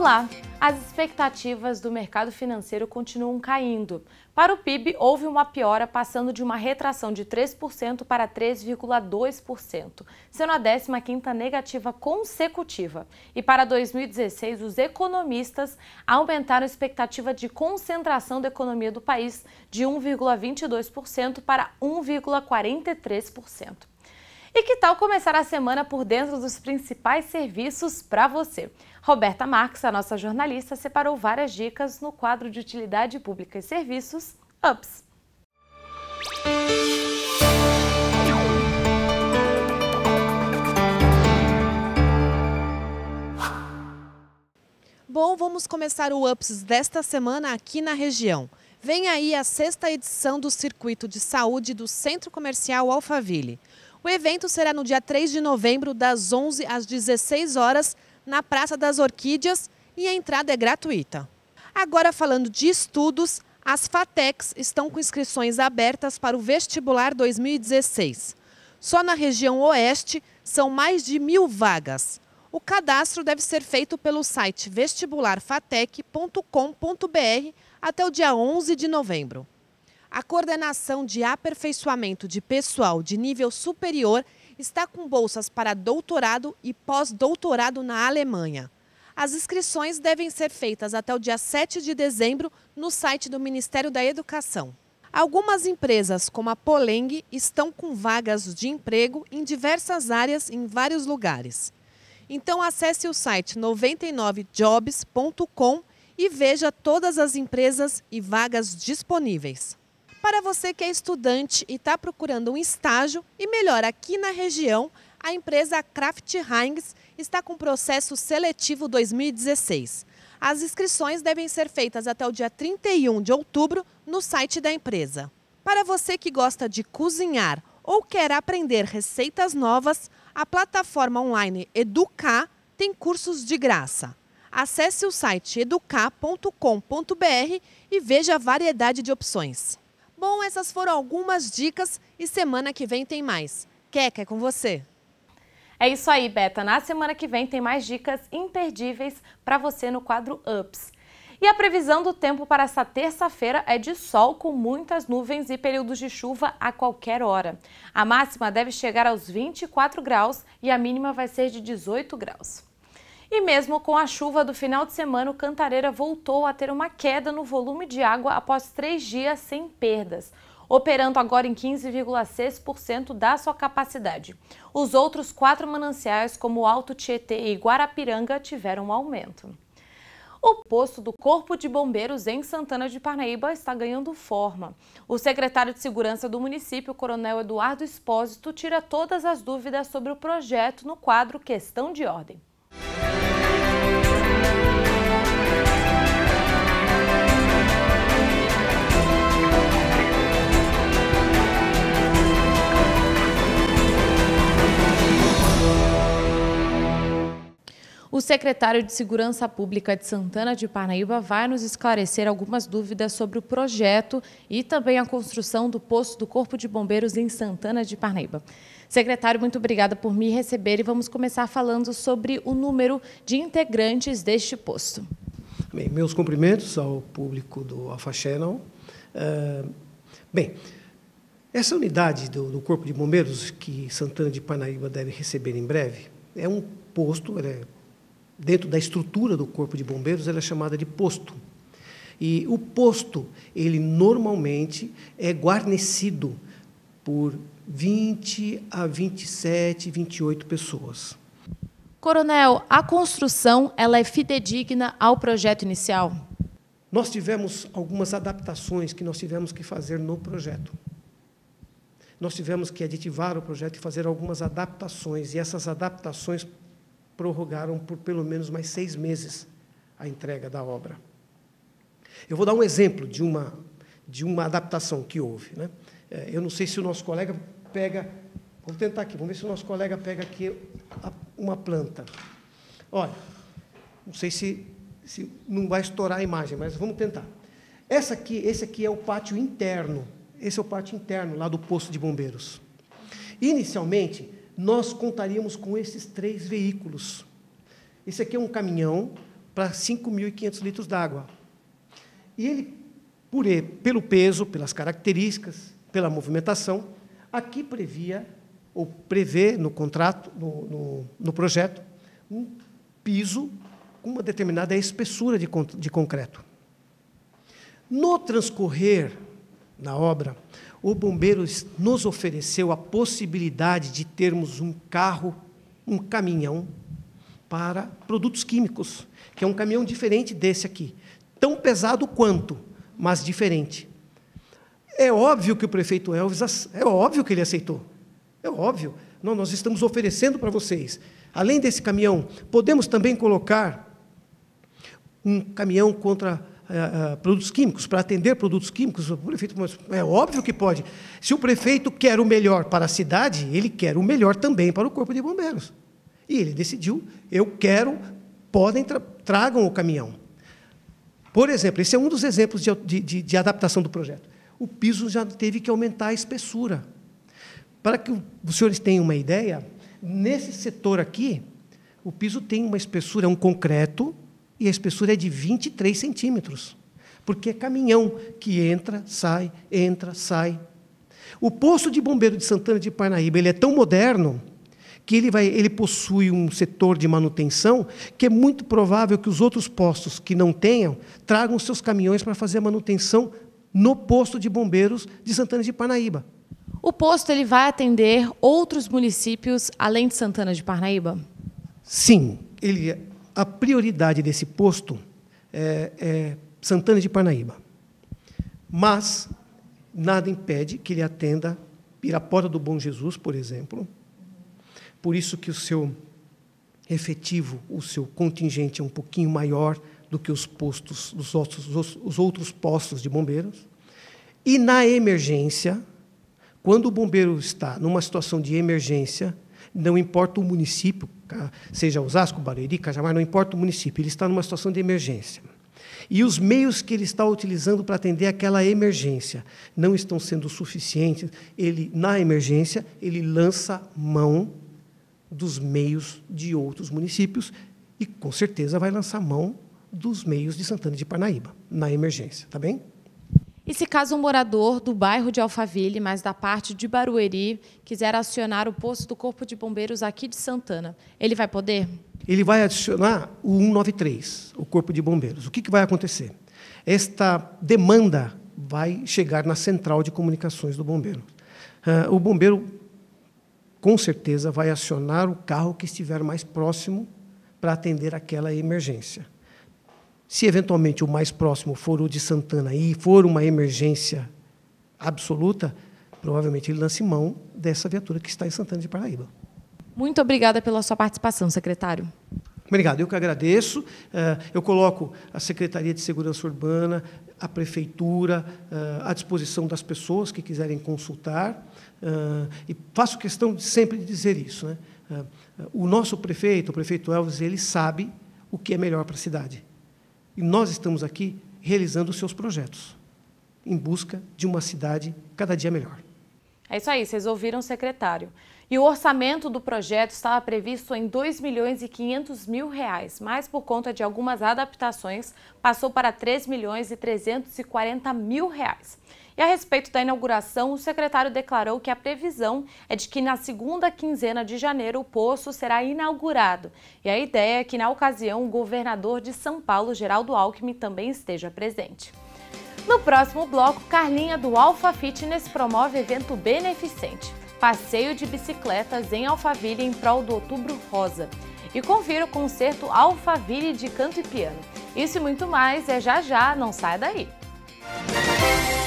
Olá. as expectativas do mercado financeiro continuam caindo. Para o PIB, houve uma piora, passando de uma retração de 3% para 3,2%, sendo a 15ª negativa consecutiva. E para 2016, os economistas aumentaram a expectativa de concentração da economia do país de 1,22% para 1,43%. E que tal começar a semana por dentro dos principais serviços para você? Roberta Marques, a nossa jornalista, separou várias dicas no quadro de Utilidade Pública e Serviços, UPS. Bom, vamos começar o UPS desta semana aqui na região. Vem aí a sexta edição do Circuito de Saúde do Centro Comercial Alphaville. O evento será no dia 3 de novembro, das 11 às 16 horas, na Praça das Orquídeas e a entrada é gratuita. Agora falando de estudos, as FATECs estão com inscrições abertas para o vestibular 2016. Só na região oeste são mais de mil vagas. O cadastro deve ser feito pelo site vestibularfatec.com.br até o dia 11 de novembro. A coordenação de aperfeiçoamento de pessoal de nível superior está com bolsas para doutorado e pós-doutorado na Alemanha. As inscrições devem ser feitas até o dia 7 de dezembro no site do Ministério da Educação. Algumas empresas, como a Poleng, estão com vagas de emprego em diversas áreas em vários lugares. Então acesse o site 99jobs.com e veja todas as empresas e vagas disponíveis. Para você que é estudante e está procurando um estágio, e melhor, aqui na região, a empresa Kraft Heinz está com processo seletivo 2016. As inscrições devem ser feitas até o dia 31 de outubro no site da empresa. Para você que gosta de cozinhar ou quer aprender receitas novas, a plataforma online Educar tem cursos de graça. Acesse o site educar.com.br e veja a variedade de opções. Bom, essas foram algumas dicas e semana que vem tem mais. Queca, é com você. É isso aí, Beta. Na semana que vem tem mais dicas imperdíveis para você no quadro Ups. E a previsão do tempo para essa terça-feira é de sol com muitas nuvens e períodos de chuva a qualquer hora. A máxima deve chegar aos 24 graus e a mínima vai ser de 18 graus. E mesmo com a chuva do final de semana, o Cantareira voltou a ter uma queda no volume de água após três dias sem perdas, operando agora em 15,6% da sua capacidade. Os outros quatro mananciais, como Alto Tietê e Guarapiranga, tiveram um aumento. O posto do Corpo de Bombeiros em Santana de Parnaíba está ganhando forma. O secretário de Segurança do município, Coronel Eduardo Espósito, tira todas as dúvidas sobre o projeto no quadro Questão de Ordem. O secretário de Segurança Pública de Santana de Parnaíba vai nos esclarecer algumas dúvidas sobre o projeto e também a construção do posto do Corpo de Bombeiros em Santana de Parnaíba. Secretário, muito obrigada por me receber e vamos começar falando sobre o número de integrantes deste posto. Bem, meus cumprimentos ao público do Alpha Channel. Uh, bem, essa unidade do, do, Corpo de Bombeiros que Santana de Parnaíba deve receber em breve é um posto, é dentro da estrutura do corpo de bombeiros, ela é chamada de posto. E o posto, ele normalmente é guarnecido por 20 a 27, 28 pessoas. Coronel, a construção ela é fidedigna ao projeto inicial? Nós tivemos algumas adaptações que nós tivemos que fazer no projeto. Nós tivemos que aditivar o projeto e fazer algumas adaptações, e essas adaptações prorrogaram por pelo menos mais seis meses a entrega da obra. Eu vou dar um exemplo de uma, de uma adaptação que houve. Né? É, eu não sei se o nosso colega pega. Vou tentar aqui, vamos ver se o nosso colega pega aqui uma planta. Olha, não sei se, se não vai estourar a imagem, mas vamos tentar. Essa aqui, esse aqui é o pátio interno. Esse é o pátio interno lá do posto de bombeiros. Inicialmente, nós contaríamos com esses três veículos. Esse aqui é um caminhão para 5.500 litros d'água. E ele, por, pelo peso, pelas características, pela movimentação, aqui previa, ou prevê no contrato, no, no, no projeto, um piso com uma determinada espessura de, de concreto. No transcorrer na obra, o bombeiro nos ofereceu a possibilidade de termos um carro, um caminhão para produtos químicos, que é um caminhão diferente desse aqui, tão pesado quanto, mas diferente. É óbvio que o prefeito Elvis, é óbvio que ele aceitou. É óbvio. Não, nós estamos oferecendo para vocês. Além desse caminhão, podemos também colocar um caminhão contra é, é, produtos químicos, para atender produtos químicos, o prefeito é óbvio que pode. Se o prefeito quer o melhor para a cidade, ele quer o melhor também para o corpo de bombeiros. E ele decidiu, eu quero, podem tra tragam o caminhão. Por exemplo, esse é um dos exemplos de, de, de adaptação do projeto. O piso já teve que aumentar a espessura. Para que os senhores tenham uma ideia, nesse setor aqui, o piso tem uma espessura, é um concreto e a espessura é de 23 centímetros, porque é caminhão que entra, sai, entra, sai. O posto de bombeiro de Santana de Parnaíba ele é tão moderno que ele, vai, ele possui um setor de manutenção que é muito provável que os outros postos que não tenham tragam seus caminhões para fazer a manutenção no posto de bombeiros de Santana de Parnaíba. O posto ele vai atender outros municípios além de Santana de Parnaíba? Sim, ele é a prioridade desse posto é, é Santana de Parnaíba. Mas nada impede que ele atenda Pirapora do Bom Jesus, por exemplo. Por isso que o seu efetivo, o seu contingente é um pouquinho maior do que os postos, os outros, os outros postos de bombeiros. E na emergência, quando o bombeiro está numa situação de emergência, não importa o município seja Osasco, Barueri, Cajamar, não importa o município, ele está numa situação de emergência. E os meios que ele está utilizando para atender aquela emergência não estão sendo suficientes. Ele, na emergência, ele lança mão dos meios de outros municípios e, com certeza, vai lançar mão dos meios de Santana de Parnaíba, na emergência, tá bem? E se caso um morador do bairro de Alfaville, mas da parte de Barueri, quiser acionar o posto do Corpo de Bombeiros aqui de Santana, ele vai poder? Ele vai adicionar o 193, o Corpo de Bombeiros. O que, que vai acontecer? Esta demanda vai chegar na central de comunicações do bombeiro. Ah, o bombeiro, com certeza, vai acionar o carro que estiver mais próximo para atender aquela emergência. Se eventualmente o mais próximo for o de Santana e for uma emergência absoluta, provavelmente ele lance mão dessa viatura que está em Santana de Paraíba. Muito obrigada pela sua participação, secretário. Obrigado, eu que agradeço. Eh, eu coloco a Secretaria de Segurança Urbana, a Prefeitura, eh, à disposição das pessoas que quiserem consultar. Eh, e faço questão de sempre dizer isso. Né? O nosso prefeito, o prefeito Elvis, ele sabe o que é melhor para a cidade. E nós estamos aqui realizando os seus projetos, em busca de uma cidade cada dia melhor. É isso aí, vocês ouviram o secretário. E o orçamento do projeto estava previsto em 2 milhões e 500 mil reais, mas por conta de algumas adaptações passou para 3 milhões e 340 mil reais. E a respeito da inauguração, o secretário declarou que a previsão é de que na segunda quinzena de janeiro o poço será inaugurado. E a ideia é que na ocasião o governador de São Paulo, Geraldo Alckmin, também esteja presente. No próximo bloco, Carlinha do Alfa Fitness promove evento beneficente passeio de bicicletas em Alphaville em prol do Outubro Rosa. E confira o concerto Alphaville de canto e piano. Isso e muito mais é já já, não sai daí! Música